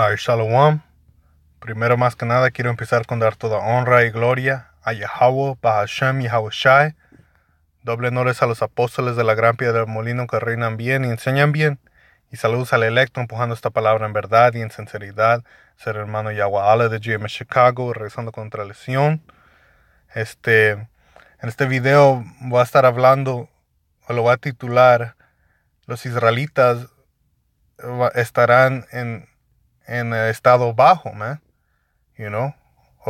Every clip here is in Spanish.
Hi, Shalom. Primero más que nada quiero empezar con dar toda honra y gloria a Yahweh, Bahashem, Shai. Doble honores a los apóstoles de la gran piedra del molino que reinan bien y enseñan bien. Y saludos al electo empujando esta palabra en verdad y en sinceridad. Ser hermano Yahweh de GM Chicago, regresando contra lesión. Este, en este video voy a estar hablando, o lo voy a titular, los israelitas estarán en en estado bajo, ¿me? You know?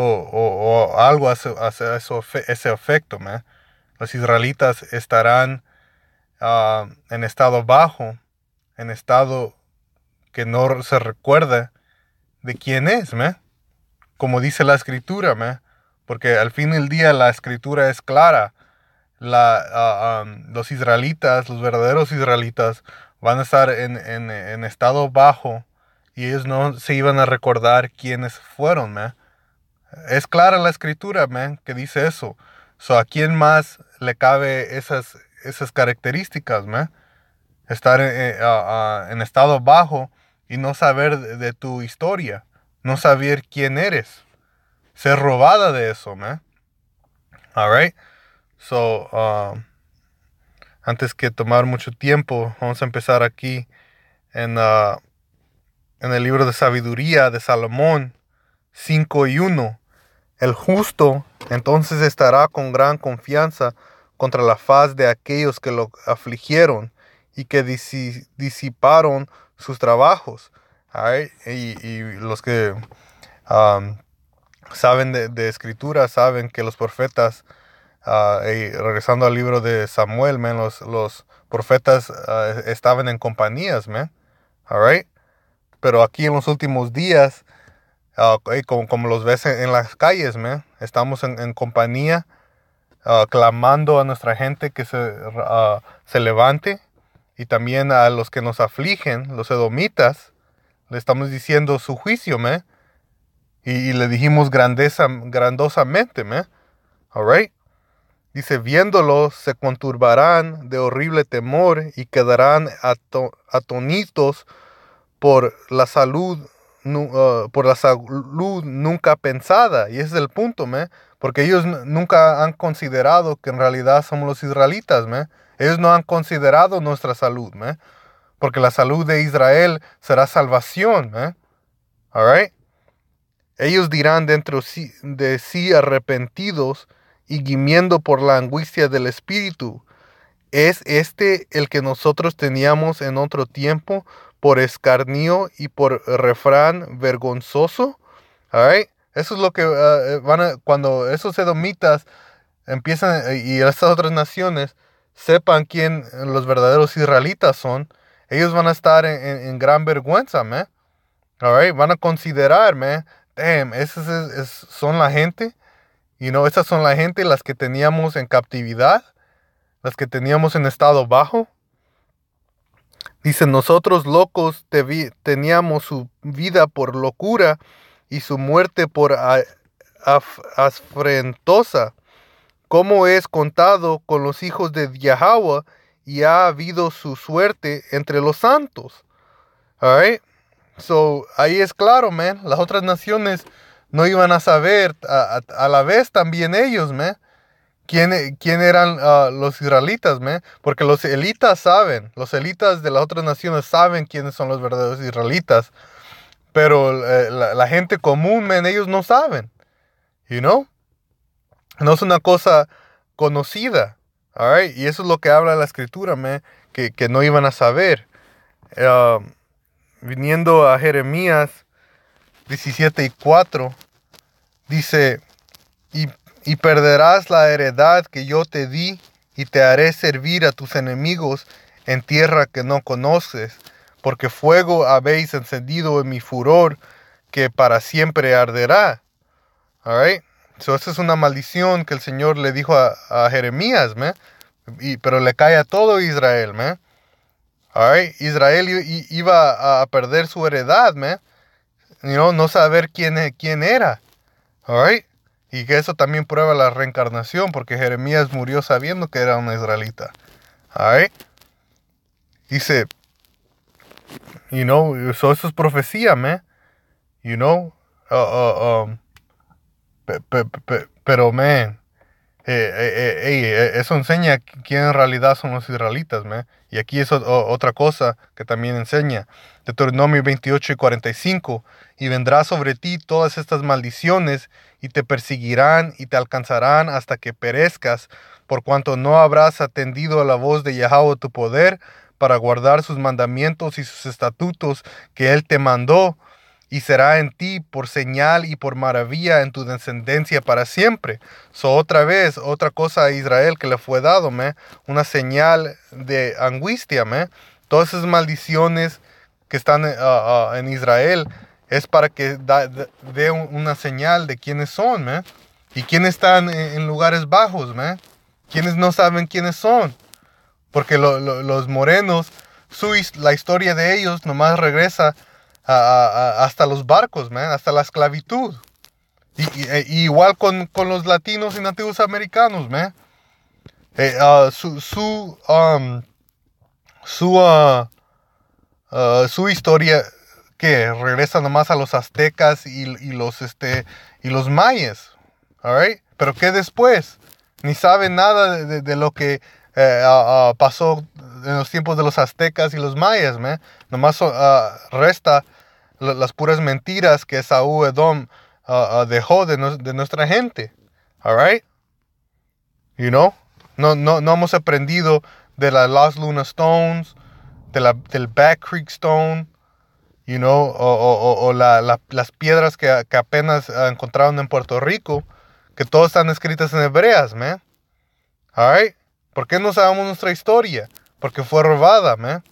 O, algo hace, eso, ese efecto, ¿me? Los israelitas estarán ah, en estado bajo, en estado que no se recuerda de quién es, ¿me? Como dice la escritura, ¿me? Porque al fin del día la escritura es clara. La, ah, los israelitas, los verdaderos israelitas, van a estar en, en estado bajo y ellos no se iban a recordar quiénes fueron, man. Es clara la escritura, man, que dice eso. So, ¿A quién más le cabe esas, esas características, man? Estar eh, eh, en, estado bajo y no saber de, tu historia, no saber quién eres, ser robada de eso, man. All right. So, um, antes que tomar mucho tiempo, vamos a empezar aquí en uh, en el libro de sabiduría de Salomón 5 y 1. El justo entonces estará con gran confianza contra la faz de aquellos que lo afligieron y que disiparon sus trabajos. Y, los que saben de, escritura saben que los profetas, ah, regresando al libro de Samuel, los, profetas ah, estaban en compañías, man. Pero aquí en los últimos días, ah, como, los ves en, las calles, estamos en, compañía ah, clamando a nuestra gente que se, ah, se levante y también a los que nos afligen, los edomitas, le estamos diciendo su juicio, ¿me? y, le dijimos grandeza, grandosamente, ¿me? Dice, viéndolos se conturbarán de horrible temor y quedarán atonitos por la salud, ah, por la salud nunca pensada. Y ese es el punto, ¿me? Porque ellos nunca han considerado que en realidad somos los israelitas, ¿me? Ellos no han considerado nuestra salud, ¿me? Porque la salud de Israel será salvación, ¿me? All Ellos dirán dentro de sí arrepentidos y gimiendo por la angustia del espíritu. ¿Es este el que nosotros teníamos en otro tiempo por escarnio y por refrán vergonzoso. All Eso es lo que ah, eh, van a, cuando esos edomitas empiezan eh, y estas otras naciones sepan quién los verdaderos israelitas son, ellos van a estar en, gran vergüenza, man. All Van a considerar, man, damn, esas son la gente, y no esas son la gente las que teníamos en captividad, las que teníamos en estado bajo, Dice, nosotros locos teníamos su vida por locura y su muerte por asfrentosa como es contado con los hijos de Yahweh y ha habido su suerte entre los santos. All So, ahí es claro, man. Las otras naciones no iban a saber, a, a la vez también ellos, man quién, eran ah, los israelitas, ¿me? porque los elitas saben, los elitas de las otras naciones saben quiénes son los verdaderos israelitas, pero eh, la, gente común, man, ellos no saben, you know? No es una cosa conocida, all right? Y eso es lo que habla la escritura, ¿me? que, no iban a saber. Um, viniendo a Jeremías 17 y 4, dice, y y perderás la heredad que yo te di, y te haré servir a tus enemigos en tierra que no conoces, porque fuego habéis encendido en mi furor, que para siempre arderá. All right? So, es una maldición que el Señor le dijo a, Jeremías, ¿me? Y, pero le cae a todo Israel, ¿me? All right? Israel iba a perder su heredad, ¿me? no saber quién, quién era. All right? Y que eso también prueba la reencarnación, porque Jeremías murió sabiendo que era una israelita. Dice, you know, so eso es profecía, man. You know, uh, uh, um, pero, man, eh, eh, eh, eh, eso enseña quién en realidad son los israelitas. ¿me? Y aquí es otra cosa que también enseña. Deuteronomio 28 y 45. Y vendrá sobre ti todas estas maldiciones y te perseguirán y te alcanzarán hasta que perezcas, por cuanto no habrás atendido a la voz de Yahweh tu poder para guardar sus mandamientos y sus estatutos que él te mandó y será en ti por señal y por maravilla en tu descendencia para siempre. So, otra vez, otra cosa a Israel que le fue dado, me, una señal de angustia, me. Todas esas maldiciones que están eh, ah, ah, en Israel es para que dé una señal de quiénes son, me. Y quiénes están en, lugares bajos, me. Quienes no saben quiénes son. Porque los morenos, su, la historia de ellos nomás regresa hasta los barcos, hasta la esclavitud. Y, e, igual con, los latinos y nativos americanos, man. Eh, ah, su su, um, ah, ah, su, historia que regresa nomás a los aztecas y, los este y los mayas, Pero qué después, ni sabe nada de, lo que eh, pasó en los tiempos de los aztecas y los mayas, ¿me? Nomás ah, resta las puras mentiras que Saúl Edom ah, ah, dejó de, de, nuestra gente. All You know? No, no, no hemos aprendido de las lost Luna Stones, de la, del Back Creek Stone, you know, o, o, o, las piedras que, que, apenas encontraron en Puerto Rico, que todas están escritas en hebreas, ¿me? All ¿Por qué no sabemos nuestra historia? porque fue robada, man.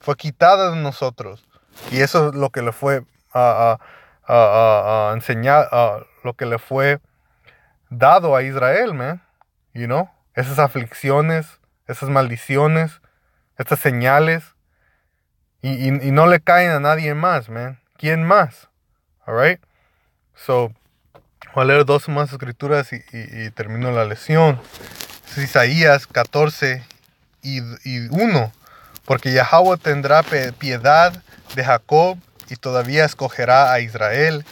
fue quitada de nosotros. Y eso es lo que le fue a, a, a, lo que le fue dado a Israel, man. You know? Esas aflicciones, esas maldiciones, estas señales. Y, no le caen a nadie más, man. ¿Quién más? All So, voy a leer dos más escrituras y, y, termino la lección. Isaías 14 y, uno, porque Yahweh tendrá piedad de Jacob y todavía escogerá a Israel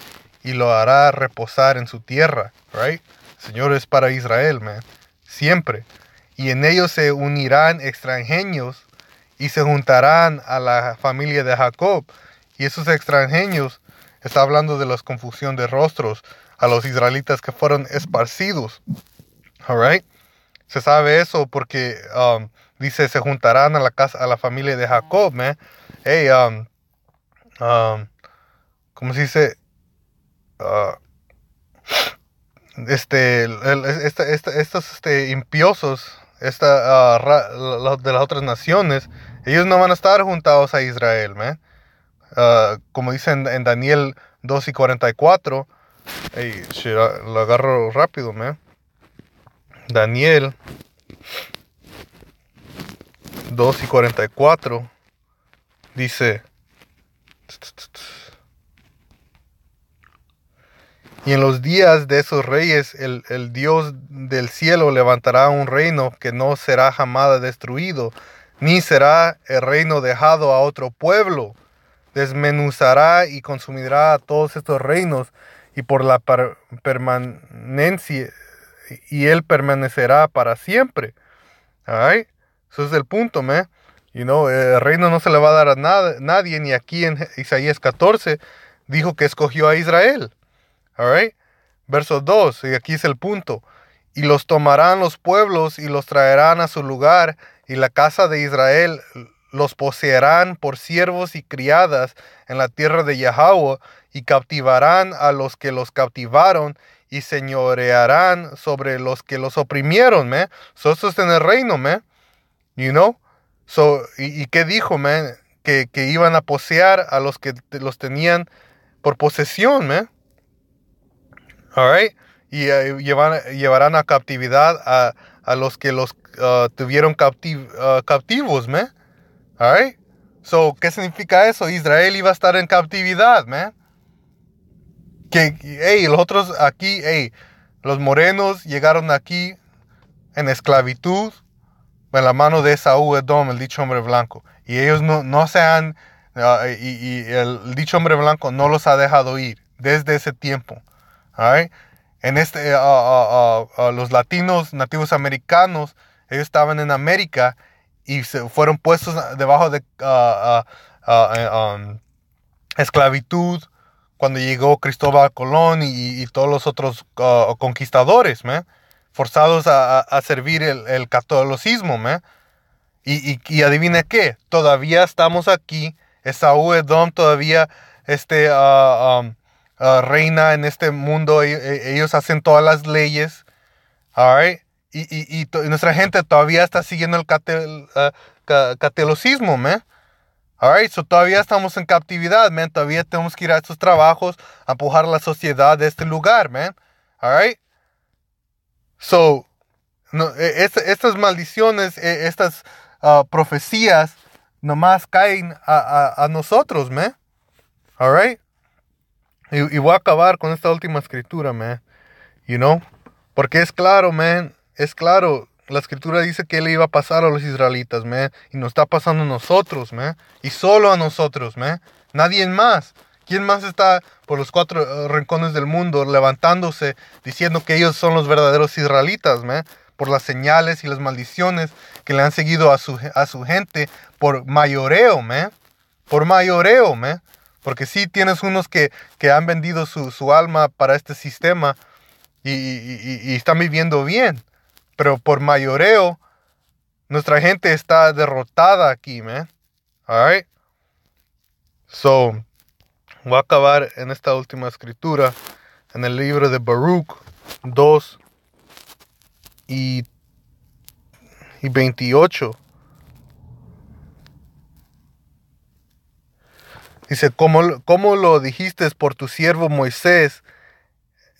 y lo hará reposar en su tierra, right? Señor es para Israel, man, siempre. Y en ellos se unirán extranjeros y se juntarán a la familia de Jacob. Y esos extranjeros, está hablando de la confusión de rostros, a los israelitas que fueron esparcidos, all right? Se sabe eso porque um, dice, se juntarán a la casa, a la familia de Jacob, man. Hey, um, um, ¿cómo se dice? este, estos impiosos, de las otras naciones, ellos no van a estar juntados a Israel, man. Ah, como dicen en Daniel 2 y 44, ah, lo agarro rápido, man. Daniel 2 y 44 dice, y en los días de esos reyes el, Dios del cielo levantará un reino que no será jamás destruido, ni será el reino dejado a otro pueblo. Desmenuzará y consumirá a todos estos reinos y por la permanencia y él permanecerá para siempre. Eso es el punto, ¿me? You know, eh, el reino no se le va a dar a nadie, ni aquí en Isaías 14 dijo que escogió a Israel. All Verso 2, y aquí es el punto. Y los tomarán los pueblos y los traerán a su lugar, y la casa de Israel los poseerán por siervos y criadas en la tierra de Yahweh, y captivarán a los que los captivaron, y señorearán sobre los que los oprimieron, me. Eso es en el reino, me. You know? So, ¿y, qué dijo, man? Que, que, iban a posear a los que los tenían por posesión, man. All Y eh, llevarán a captividad a, a los que los uh, tuvieron captivos, uh, man. All So, ¿qué significa eso? Israel iba a estar en captividad, man. Que, hey, los otros aquí, hey, los morenos llegaron aquí en esclavitud, pues en la mano de Saúl Edom, el dicho hombre blanco. Y ellos no, se han, ah, y, el dicho hombre blanco no los ha dejado ir desde ese tiempo. En este, eh, ah, ah, los latinos nativos americanos, ellos estaban en América y se fueron puestos debajo de eh, um, esclavitud cuando llegó Cristóbal Colón y, todos los otros conquistadores, forzados a, servir el, el catolicismo, ¿me? Y, y, y, adivina qué, todavía estamos aquí, Esa Edom todavía este, ah, ah, reina en este mundo, e, e, ellos hacen todas las leyes, all right? y, nuestra gente todavía está siguiendo el catel, ah, catolicismo, ¿me? Alright, so todavía estamos en captividad, man. Todavía tenemos que ir a estos trabajos, a empujar la sociedad de este lugar, man. Alright. So, e, estas maldiciones, e, estas ah, profecías, nomás caen a, nosotros, ¿me? Alright Y, voy a acabar con esta última escritura, man. You know? Porque es claro, man. Es claro. La escritura dice que le iba a pasar a los israelitas, man. Y nos está pasando a nosotros, man. Y solo a nosotros, man. Nadie más. ¿Quién más está por los cuatro eh, rincones del mundo levantándose diciendo que ellos son los verdaderos israelitas, ¿me? por las señales y las maldiciones que le han seguido a su, a su gente por mayoreo, ¿me? por mayoreo, ¿me? porque sí tienes unos que, que han vendido su, alma para este sistema y, y, están viviendo bien, pero por mayoreo nuestra gente está derrotada aquí, ¿me? All right. So, Voy a acabar en esta última escritura, en el libro de Baruch 2 y, y 28. Dice, como, lo dijiste por tu siervo Moisés,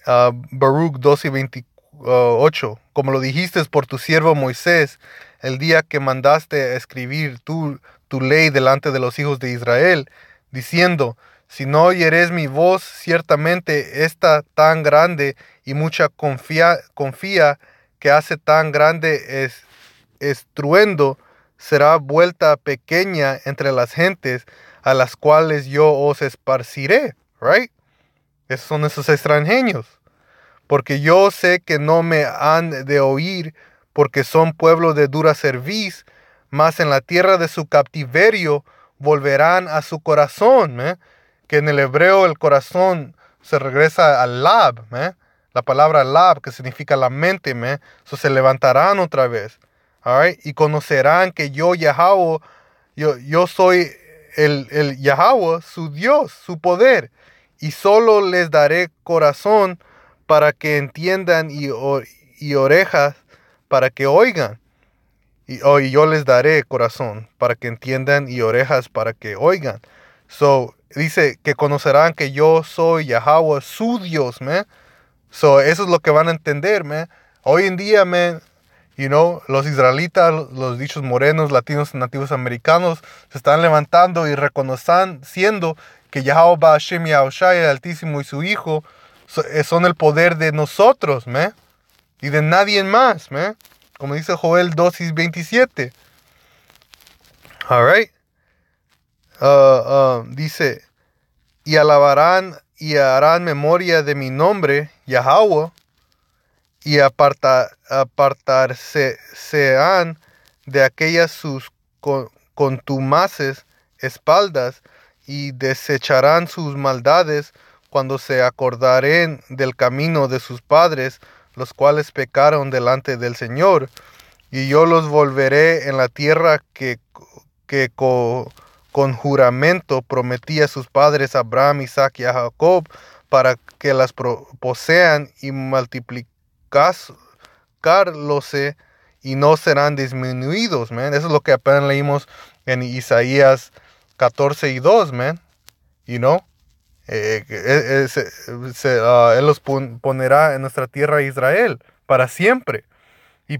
ah, Baruch 2 y 28, como lo dijiste por tu siervo Moisés, el día que mandaste escribir tu, tu ley delante de los hijos de Israel, diciendo, si no eres mi voz, ciertamente esta tan grande y mucha confía, confía que hace tan grande estruendo, será vuelta pequeña entre las gentes a las cuales yo os esparciré. Right? Esos son esos extranjeros. Porque yo sé que no me han de oír, porque son pueblo de dura cerviz, mas en la tierra de su captiverio volverán a su corazón. ¿eh? que en el hebreo el corazón se regresa al lab, la palabra lab, que significa la mente, ¿me? se levantarán otra vez, y conocerán que yo, Yahweh, yo, yo soy el, el Yahweh, su Dios, su poder, y solo les daré corazón para que entiendan y, y orejas para que oigan. Oh, y, yo les daré corazón para que entiendan y orejas para que oigan. So, dice que conocerán que yo soy Yahweh, su Dios, ¿me? So, eso es lo que van a entender, ¿me? Hoy en día, ¿me? you know, los israelitas, los dichos morenos, latinos, nativos americanos, se están levantando y Siendo que Yahweh Hashem y el Altísimo y su Hijo eh, son el poder de nosotros, ¿me? Y de nadie más, ¿me? Como dice Joel 2.27. All right. Ah, ah, dice, y alabarán y harán memoria de mi nombre, Yahweh, y aparta, de aquellas sus contumaces espaldas, y desecharán sus maldades cuando se acordaren del camino de sus padres, los cuales pecaron delante del Señor, y yo los volveré en la tierra que, que con juramento prometí a sus padres Abraham, Isaac y a Jacob para que las posean y multiplicarlos y no serán disminuidos, man. Eso es lo que apenas leímos en Isaías 14 y 2, man. You eh, eh, eh, ah, él los ponerá en nuestra tierra Israel para siempre. Y,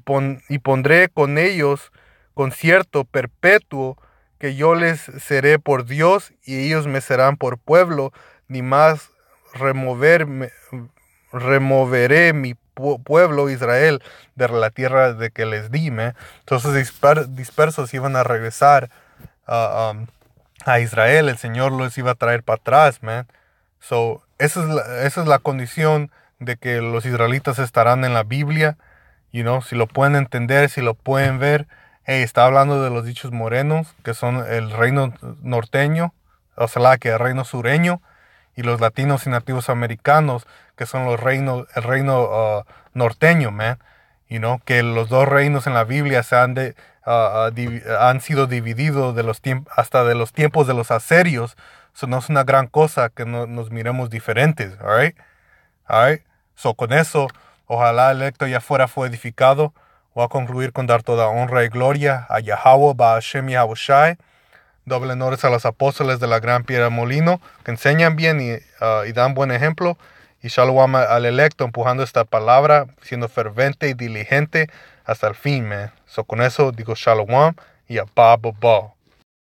y pondré con ellos concierto perpetuo que yo les seré por Dios y ellos me serán por pueblo, ni más removerme, removeré mi pueblo Israel de la tierra de que les di. Entonces dispersos iban a regresar a Israel, el Señor los iba a traer para atrás, man. So, esa es la, esa es la condición de que los israelitas estarán en la Biblia, you know, si lo pueden entender, si lo pueden ver Hey, está hablando de los dichos morenos, que son el reino norteño, o sea, que el reino sureño, y los latinos y nativos americanos, que son los reinos, el reino uh, norteño, man. You know, que los dos reinos en la Biblia se han, de, uh, uh, han sido divididos de los hasta de los tiempos de los aserios. Eso no es una gran cosa que nos miremos diferentes, all right? So, con eso, ojalá el electo ya fuera fue edificado Voy a concluir con dar toda honra y gloria a Yahweh, Baashem y Doble honores a los apóstoles de la gran piedra molino, que enseñan bien y, ah, dan buen ejemplo. Y shalom al electo, empujando esta palabra, siendo fervente y diligente hasta el fin, man. So, con eso digo shalom y a